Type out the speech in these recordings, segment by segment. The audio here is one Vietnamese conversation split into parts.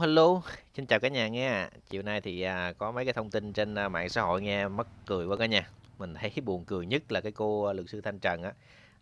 Hello, xin chào cả nhà nha. Chiều nay thì à, có mấy cái thông tin trên à, mạng xã hội nghe mất cười quá cả nhà. Mình thấy buồn cười nhất là cái cô à, luật sư Thanh Trần á.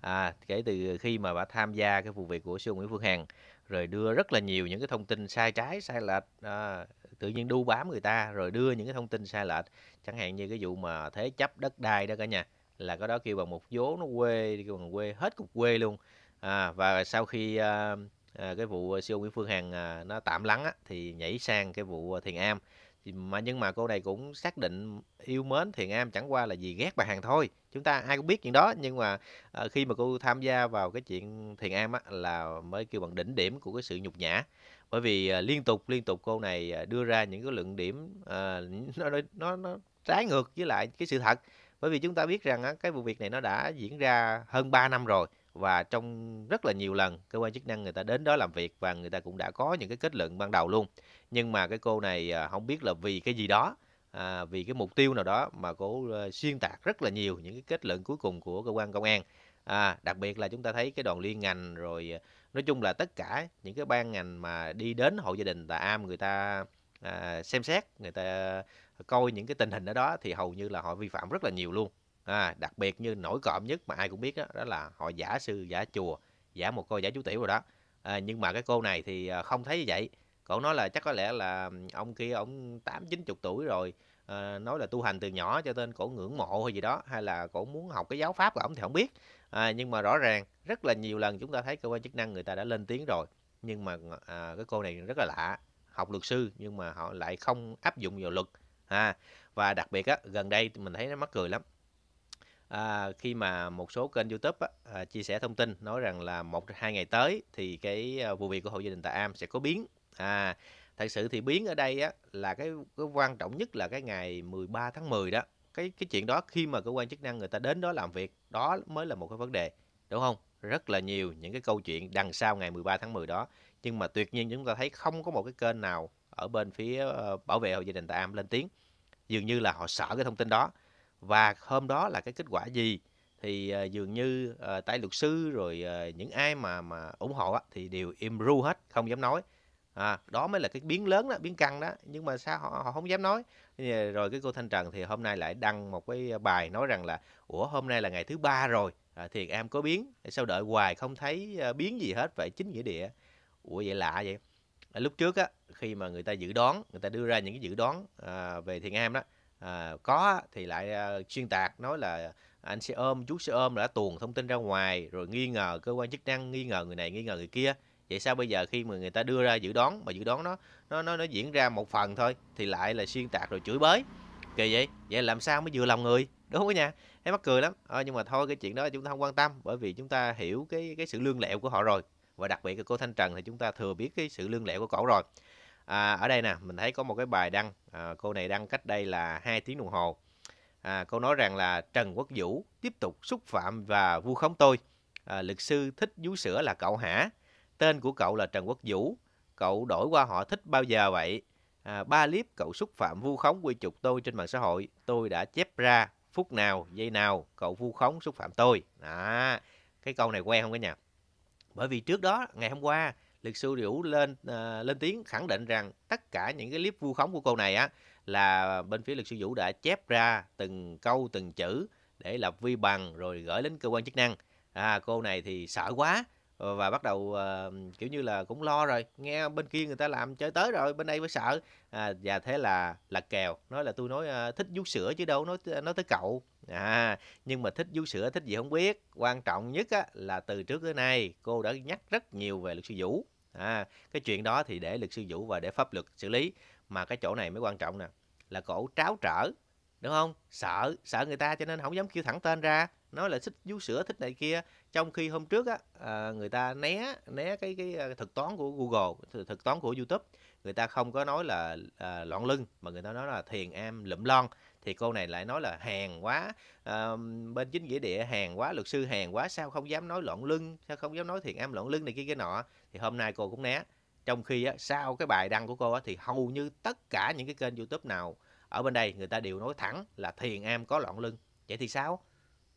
À, kể từ khi mà bà tham gia cái vụ việc của sư Nguyễn Phương Hằng rồi đưa rất là nhiều những cái thông tin sai trái sai lệch à, tự nhiên đu bám người ta rồi đưa những cái thông tin sai lệch chẳng hạn như cái vụ mà thế chấp đất đai đó cả nhà là cái đó kêu bằng một vố nó quê kêu bằng quê hết cục quê luôn à, và sau khi à, à, cái vụ à, siêu Nguyễn Phương Hằng à, nó tạm lắng á, thì nhảy sang cái vụ à, Thiền Am thì mà nhưng mà cô này cũng xác định yêu mến Thiền Am chẳng qua là vì ghét bà Hằng thôi chúng ta ai cũng biết chuyện đó nhưng mà à, khi mà cô tham gia vào cái chuyện Thiền Am á, là mới kêu bằng đỉnh điểm của cái sự nhục nhã bởi vì à, liên tục liên tục cô này à, đưa ra những cái luận điểm à, nó, nó nó trái ngược với lại cái sự thật bởi vì chúng ta biết rằng á, cái vụ việc này nó đã diễn ra hơn 3 năm rồi và trong rất là nhiều lần cơ quan chức năng người ta đến đó làm việc và người ta cũng đã có những cái kết luận ban đầu luôn nhưng mà cái cô này à, không biết là vì cái gì đó à, vì cái mục tiêu nào đó mà cô ờ, xuyên tạc rất là nhiều những cái kết luận cuối cùng của cơ quan công an à, đặc biệt là chúng ta thấy cái đoàn liên ngành rồi à, nói chung là tất cả những cái ban ngành mà đi đến hộ gia đình tà am người ta à, xem xét người ta coi những cái tình hình ở đó thì hầu như là họ vi phạm rất là nhiều luôn à, đặc biệt như nổi cộm nhất mà ai cũng biết đó, đó là họ giả sư giả chùa giả một cô giả chú tiểu rồi đó à, nhưng mà cái cô này thì à, không thấy như vậy cậu nói là chắc có lẽ là ừ, ông kia ông tám chín chục tuổi rồi à, nói là tu hành từ nhỏ cho nên cổ ngưỡng mộ hay gì đó hay là cổ muốn học cái giáo pháp của ông thì không biết à, nhưng mà rõ ràng rất là nhiều lần chúng ta thấy cơ quan chức năng người ta đã lên tiếng rồi nhưng mà à, cái cô này rất là lạ học luật sư nhưng mà họ lại không áp dụng vào luật à, và đặc biệt á gần đây mình thấy nó mắc cười lắm à, khi mà một số kênh YouTube á, à, chia sẻ thông tin nói rằng là một hai ngày tới thì cái à, vụ việc của hộ gia đình tại Am sẽ có biến. À, thật sự thì biến ở đây á, là cái, cái quan trọng nhất là cái ngày 13 tháng 10 đó. Cái cái chuyện đó khi mà cơ quan chức năng người ta đến đó làm việc đó mới là một cái vấn đề đúng không? Rất là nhiều những cái câu chuyện đằng sau ngày 13 tháng 10 đó nhưng mà tuyệt nhiên chúng ta thấy không có một cái kênh nào ở bên phía ờ, bảo vệ hội gia đình tại Am lên tiếng dường như là họ sợ cái thông tin đó và hôm đó là cái kết quả gì thì ờ, dường như uh, ờ, tại luật sư rồi ờ, những ai mà mà ủng hộ thì đều im ru hết không dám nói à, đó mới là cái biến lớn đó biến căng đó nhưng mà sao họ, họ không dám nói rồi cái cô thanh trần thì hôm nay lại đăng một cái bài nói rằng là ủa hôm nay là ngày thứ ba rồi thì à, thiền am có biến sao đợi hoài không thấy biến gì hết vậy chính nghĩa địa ủa vậy lạ vậy lúc trước á khi mà người ta dự đoán người ta đưa ra những cái dự đoán à, về thiền am đó à, có thì lại à, xuyên tạc nói là anh sẽ ôm chú sẽ ôm đã tuồn thông tin ra ngoài rồi nghi ngờ cơ quan chức năng nghi ngờ người này nghi ngờ người kia vậy sao bây giờ khi mà người ta đưa ra dự đoán mà dự đoán nó nó nó, nó diễn ra một phần thôi thì lại là xuyên tạc rồi chửi bới kỳ vậy vậy làm sao mới vừa lòng người đúng không nha thấy mắc cười lắm à, nhưng mà thôi cái chuyện đó chúng ta không quan tâm bởi vì chúng ta hiểu cái cái sự lương lẹo của họ rồi và đặc biệt là cô thanh trần thì chúng ta thừa biết cái sự lương lẹo của cổ rồi à, ở đây nè mình thấy có một cái bài đăng à, cô này đăng cách đây là 2 tiếng đồng hồ à, cô nói rằng là Trần Quốc Vũ tiếp tục xúc phạm và vu khống tôi à, luật sư thích vú sữa là cậu hả tên của cậu là Trần Quốc Vũ cậu đổi qua họ thích bao giờ vậy à, ba clip cậu xúc phạm vu khống quy chụp tôi trên mạng xã hội tôi đã chép ra phút nào giây nào cậu vu khống xúc phạm tôi đó cái câu này quen không cả nhà bởi vì trước đó ngày hôm qua luật sư Điểu lên à, lên tiếng khẳng định rằng tất cả những cái clip vu khống của cô này á là bên phía luật sư Vũ đã chép ra từng câu từng chữ để lập vi bằng rồi gửi đến cơ quan chức năng. À cô này thì sợ quá và bắt đầu à, kiểu như là cũng lo rồi, nghe bên kia người ta làm chơi tới rồi, bên đây mới sợ. À, và thế là lật kèo, nói là tôi nói à, thích vú sữa chứ đâu nói nói tới cậu à nhưng mà thích vú sữa thích gì không biết quan trọng nhất á, là từ trước tới nay cô đã nhắc rất nhiều về luật sư vũ à cái chuyện đó thì để luật sư vũ và để pháp luật xử lý mà cái chỗ này mới quan trọng nè là cổ tráo trở đúng không sợ sợ người ta cho nên không dám kêu thẳng tên ra nói là thích vú sữa thích này kia trong khi hôm trước á à, người ta né né cái cái à, thực toán của google thực toán của youtube người ta không có nói là à, loạn lưng mà người ta nói là thiền am lụm lon thì cô này lại nói là hèn quá à, bên chính nghĩa địa hèn quá luật sư hèn quá sao không dám nói loạn lưng sao không dám nói thiền am loạn lưng này kia cái nọ thì hôm nay cô cũng né trong khi á, sau cái bài đăng của cô á, thì hầu như tất cả những cái kênh youtube nào ở bên đây người ta đều nói thẳng là thiền am có loạn lưng vậy thì sao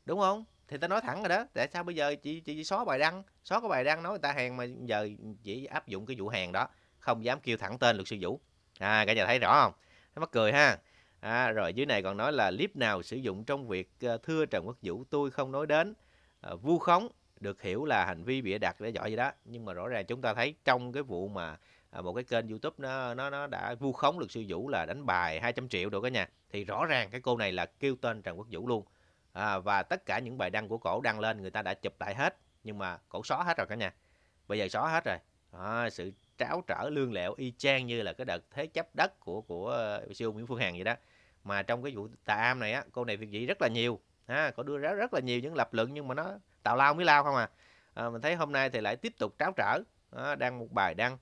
đúng không thì ta nói thẳng rồi đó tại sao bây giờ chị chị, chị xóa bài đăng xóa cái bài đăng nói người ta hèn mà giờ chỉ áp dụng cái vụ hèn đó không dám kêu thẳng tên luật sư Vũ. À, cả nhà thấy rõ không? Thấy mắc cười ha. À, rồi dưới này còn nói là clip nào sử dụng trong việc ờ, thưa Trần Quốc Vũ tôi không nói đến à, vu khống được hiểu là hành vi bịa đặt để giỏi gì đó nhưng mà rõ ràng chúng ta thấy trong cái vụ mà à, một cái kênh YouTube nó nó nó đã vu khống luật sư Vũ là đánh bài 200 triệu đồ cả nhà thì rõ ràng cái cô này là kêu tên Trần Quốc Vũ luôn à, và tất cả những bài đăng của cổ đăng lên người ta đã chụp lại hết nhưng mà cổ xóa hết rồi cả nhà bây giờ xóa hết rồi à, sự tráo trở lương lẹo y chang như là cái đợt thế chấp đất của của ờ, siêu Nguyễn Phương Hằng vậy đó mà trong cái vụ tà am này á cô này việc gì rất là nhiều ha có đưa ra rất là nhiều những lập luận nhưng mà nó tào lao mới lao không à, à mình thấy hôm nay thì lại tiếp tục tráo trở à, đăng một bài đăng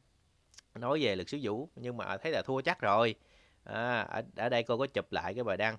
nói về lực sư vũ nhưng mà thấy là thua chắc rồi à, ở, ở đây cô có chụp lại cái bài đăng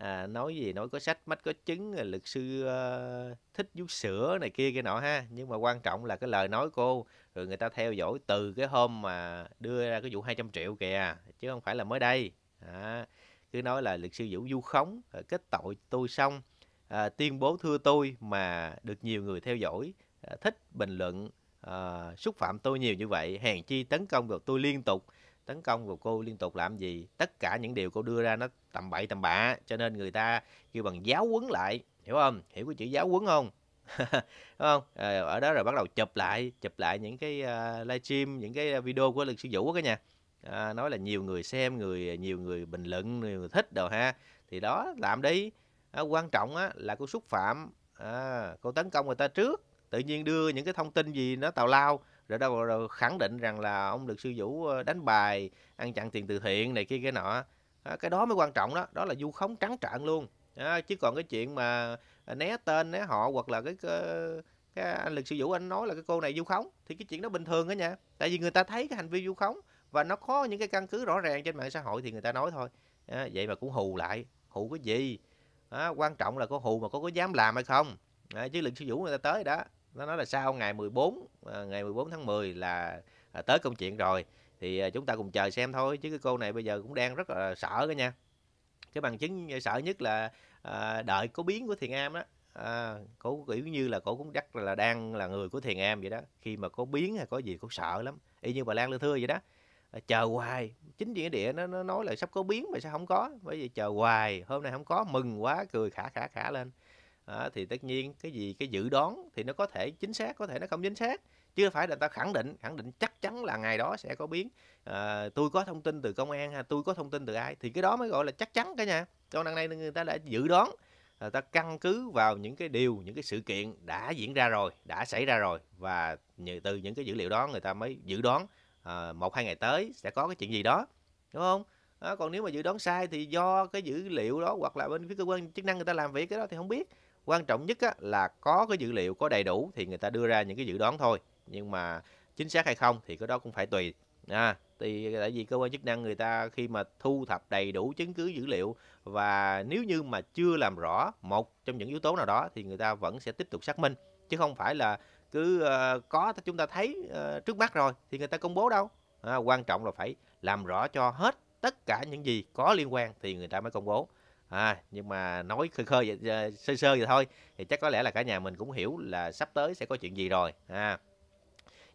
à, nói gì nói có sách mách có chứng à, luật sư uh, thích vú sữa này kia kia nọ ha nhưng mà quan trọng là cái lời nói cô rồi người ta theo dõi từ cái hôm mà đưa ra cái vụ 200 triệu kìa chứ không phải là mới đây à, cứ nói là luật sư vũ du khống à, kết tội tôi xong à, tuyên bố thưa tôi mà được nhiều người theo dõi à, thích bình luận à, xúc phạm tôi nhiều như vậy hèn chi tấn công vào tôi liên tục tấn công vào cô liên tục làm gì tất cả những điều cô đưa ra nó tầm bậy tầm bạ cho nên người ta kêu bằng giáo quấn lại hiểu không hiểu cái chữ giáo quấn không đúng không ờ, ở đó rồi bắt đầu chụp lại chụp lại những cái ờ, livestream những cái video của lực sư vũ cả nhà à, nói là nhiều người xem người nhiều người bình luận nhiều người thích đồ ha thì đó làm đi à, quan trọng á, là cô xúc phạm à, cô tấn công người ta trước tự nhiên đưa những cái thông tin gì nó tào lao rồi đâu, đâu khẳng định rằng là ông được sư vũ ờ, đánh bài ăn chặn tiền từ thiện này kia cái nọ à, cái đó mới quan trọng đó đó là vu khống trắng trợn luôn à, chứ còn cái chuyện mà ờ, né tên né họ hoặc là cái, cái cái anh lực sư vũ anh nói là cái cô này vu khống thì cái chuyện đó bình thường đó nha tại vì người ta thấy cái hành vi vu khống và nó có những cái căn cứ rõ ràng trên mạng xã hội thì người ta nói thôi à, vậy mà cũng hù lại hù cái gì à, quan trọng là có hù mà có có dám làm hay không à, chứ lực sư vũ người ta tới đó nó nói là sau ngày 14 ờ, ngày 14 tháng 10 là ờ, tới công chuyện rồi thì ờ, chúng ta cùng chờ xem thôi chứ cái cô này bây giờ cũng đang rất là sợ đó nha cái bằng chứng sợ nhất là đợi có biến của thiền am đó à, cổ kiểu như là cổ cũng chắc là đang là người của thiền am vậy đó khi mà có biến hay có gì cũng sợ lắm y như bà lan lê thưa vậy đó chờ hoài chính địa địa nó, nó nói là sắp có biến mà sao không có bởi vì chờ hoài hôm nay không có mừng quá cười khả khả khả lên à, thì tất nhiên cái gì cái dự đoán thì nó có thể chính xác có thể nó không chính xác chứ phải là ta khẳng định khẳng định chắc chắn là ngày đó sẽ có biến à, tôi có thông tin từ công an ha tôi có thông tin từ ai thì cái đó mới gọi là chắc chắn cả nhà còn đằng này người ta đã dự đoán người ta căn cứ vào những cái điều những cái sự kiện đã diễn ra rồi đã xảy ra rồi và từ những cái dữ liệu đó người ta mới dự đoán à, một hai ngày tới sẽ có cái chuyện gì đó đúng không à, còn nếu mà dự đoán sai thì do cái dữ liệu đó hoặc là bên phía cơ quan chức năng người ta làm việc cái đó thì không biết quan trọng nhất á, là có cái dữ liệu có đầy đủ thì người ta đưa ra những cái dự đoán thôi nhưng mà chính xác hay không thì cái đó cũng phải tùy à, thì tại vì cơ quan chức năng người ta khi mà thu thập đầy đủ chứng cứ dữ liệu và nếu như mà chưa làm rõ một trong những yếu tố nào đó thì người ta vẫn sẽ tiếp tục xác minh chứ không phải là cứ uh, có chúng ta thấy uh, trước mắt rồi thì người ta công bố đâu à, quan trọng là phải làm rõ cho hết tất cả những gì có liên quan thì người ta mới công bố à, nhưng mà nói khơi khơi vậy, ờ, sơ sơ vậy thôi thì chắc có lẽ là cả nhà mình cũng hiểu là sắp tới sẽ có chuyện gì rồi à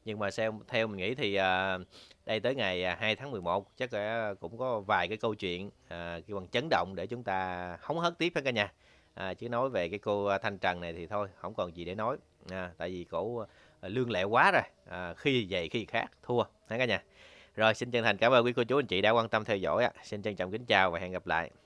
nhưng mà theo theo mình nghĩ thì à, đây tới ngày 2 à, tháng 11 chắc là ờ, cũng có vài cái câu chuyện à, bằng chấn động để chúng ta hóng hớt tiếp hết cả nhà à, chứ nói về cái cô thanh trần này thì thôi không còn gì để nói à, tại vì cổ lương lẹ quá rồi à, khi vậy khi khác thua hả cả nhà rồi xin chân thành cảm ơn quý cô chú anh chị đã quan tâm theo dõi xin trân trọng kính chào và hẹn gặp lại